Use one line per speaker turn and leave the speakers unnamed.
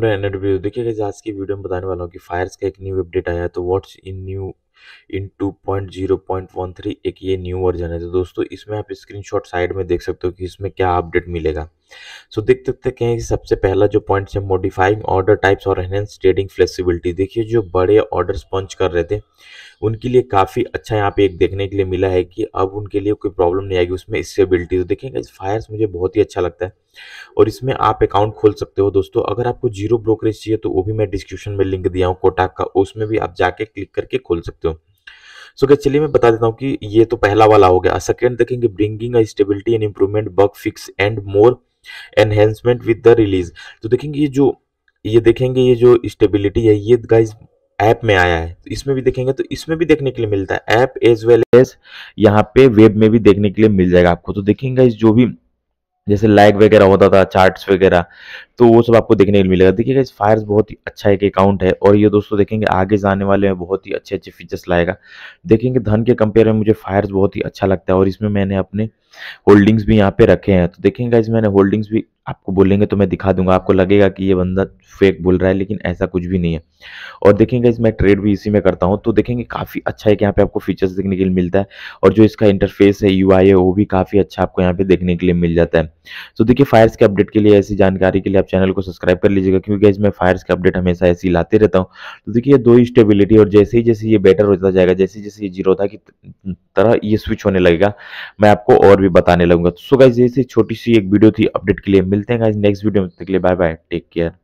review देखिए आज की वीडियो में बताने वाला हूँ कि फायर्स का एक न्यू अपडेट आया है तो what's in new in two point zero point one three एक ये न्यू वर्जन है तो दोस्तों इसमें आप स्क्रीनशॉट साइड में देख सकते हो कि इसमें क्या अपडेट मिलेगा सो so, देख सकते हैं कि सबसे पहला जो पॉइंट है मॉडिफाइंग ऑर्डर टाइप्स और एनहेंस ट्रेडिंग फ्लेक्सिबिलिटी देखिए जो बड़े ऑर्डर पंच कर रहे थे उनके लिए काफ़ी अच्छा यहाँ पे एक देखने के लिए मिला है कि अब उनके लिए कोई प्रॉब्लम नहीं आएगी उसमें स्टेबिलिटी तो देखेंगे इस फायर्स मुझे बहुत ही अच्छा लगता है और इसमें आप अकाउंट खोल सकते हो दोस्तों अगर आपको जीरो ब्रोकरेज चाहिए तो वो भी मैं डिस्क्रिप्शन में लिंक दिया हूँ कोटाक का उसमें भी आप जाके क्लिक करके खोल सकते हो सो क्या चलिए मैं बता देता हूँ कि ये तो पहला वाला हो गया सेकेंड देखेंगे bringing stability and improvement bug fix and more enhancement with the release तो देखेंगे ये जो ये देखेंगे ये जो स्टेबिलिटी है ये गाइज ऐप में आया है तो इसमें भी देखेंगे तो इसमें भी देखने के लिए मिलता है ऐप एज वेल एज यहाँ पे वेब में भी देखने के लिए मिल जाएगा आपको तो देखेंगे जो भी जैसे लाइक वगैरह होता था चार्ट्स वगैरह तो वो सब आपको देखने के लिए मिलेगा देखिएगा इस फायर्स बहुत ही अच्छा एक अकाउंट है और ये दोस्तों देखेंगे आगे जाने वाले में बहुत ही अच्छे अच्छे फीचर्स लाएगा देखेंगे धन के कंपेयर में मुझे फायर्स बहुत ही अच्छा लगता है और इसमें मैंने अपने होल्डिंग्स भी यहाँ पे रखे हैं तो देखेंगे इस मैंने होल्डिंग्स भी आपको बोलेंगे तो मैं दिखा दूंगा आपको लगेगा कि ये बंदा फेक बोल रहा है लेकिन ऐसा कुछ भी नहीं है और देखेंगे इस मैं ट्रेड भी इसी में करता हूँ तो देखेंगे काफ़ी अच्छा कि यहाँ पे आपको फीचर्स देखने के लिए मिलता है और जो इसका इंटरफेस है यू है वो भी काफ़ी अच्छा आपको यहाँ पे देखने के लिए मिल जाता है तो देखिए फायर्स के अपडेट के लिए ऐसी जानकारी के लिए आप चैनल को सब्सक्राइब कर लीजिएगा क्योंकि मैं फायर्स के अपडेट हमेशा ऐसे ही लाते रहता हूँ तो देखिए दो ही स्टेबिलिटी और जैसे ही जैसे ये बेटर होता जाएगा जैसे जैसे ये जीरो था की तरह ये स्विच होने लगेगा मैं आपको और भी बताने लगूंगा तो सो गाइज ऐसी छोटी सी एक वीडियो थी अपडेट के लिए मिलते हैं गाइज नेक्स्ट वीडियो में तक के लिए बाय बाय टेक केयर